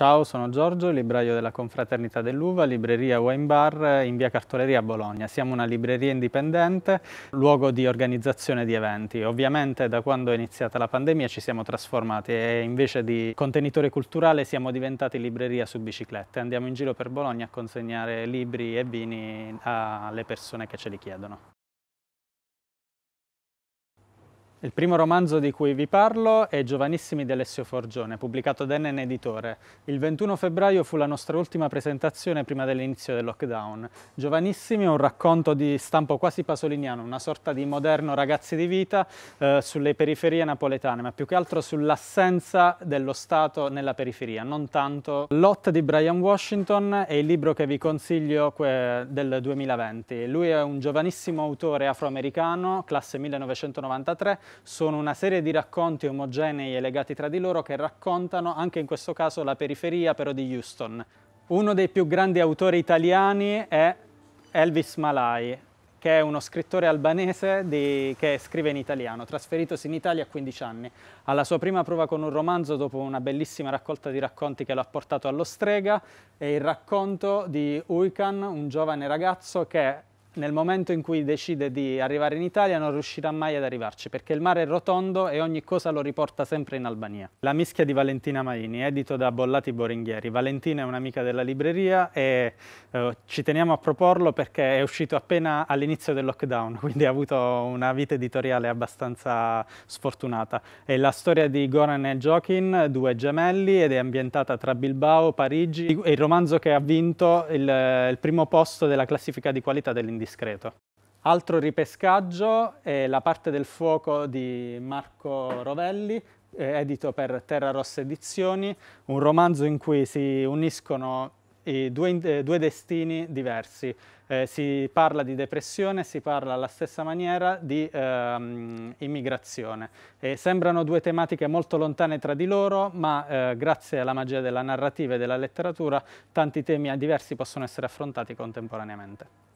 Ciao, sono Giorgio, libraio della Confraternita dell'Uva, libreria Wine Bar in via Cartoleria a Bologna. Siamo una libreria indipendente, luogo di organizzazione di eventi. Ovviamente da quando è iniziata la pandemia ci siamo trasformati e invece di contenitore culturale siamo diventati libreria su biciclette. Andiamo in giro per Bologna a consegnare libri e vini alle persone che ce li chiedono. Il primo romanzo di cui vi parlo è Giovanissimi di Alessio Forgione, pubblicato da NN Editore. Il 21 febbraio fu la nostra ultima presentazione prima dell'inizio del lockdown. Giovanissimi è un racconto di stampo quasi pasoliniano, una sorta di moderno ragazzi di vita eh, sulle periferie napoletane, ma più che altro sull'assenza dello Stato nella periferia, non tanto. Lot di Brian Washington è il libro che vi consiglio del 2020. Lui è un giovanissimo autore afroamericano, classe 1993, sono una serie di racconti omogenei e legati tra di loro che raccontano anche in questo caso la periferia però di Houston. Uno dei più grandi autori italiani è Elvis Malai, che è uno scrittore albanese di... che scrive in italiano, trasferitosi in Italia a 15 anni. Alla sua prima prova con un romanzo, dopo una bellissima raccolta di racconti che l'ha portato allo strega, è il racconto di Uikan, un giovane ragazzo che nel momento in cui decide di arrivare in Italia non riuscirà mai ad arrivarci perché il mare è rotondo e ogni cosa lo riporta sempre in Albania. La mischia di Valentina Maini, edito da Bollati Boringhieri. Valentina è un'amica della libreria e eh, ci teniamo a proporlo perché è uscito appena all'inizio del lockdown, quindi ha avuto una vita editoriale abbastanza sfortunata. È la storia di Goran e Jokin, due gemelli, ed è ambientata tra Bilbao, Parigi. È il romanzo che ha vinto il, il primo posto della classifica di qualità dell'industria indiscreto. Altro ripescaggio è la parte del fuoco di Marco Rovelli, eh, edito per Terra Rossa Edizioni, un romanzo in cui si uniscono i due, eh, due destini diversi. Eh, si parla di depressione, si parla alla stessa maniera di ehm, immigrazione. E sembrano due tematiche molto lontane tra di loro, ma eh, grazie alla magia della narrativa e della letteratura tanti temi diversi possono essere affrontati contemporaneamente.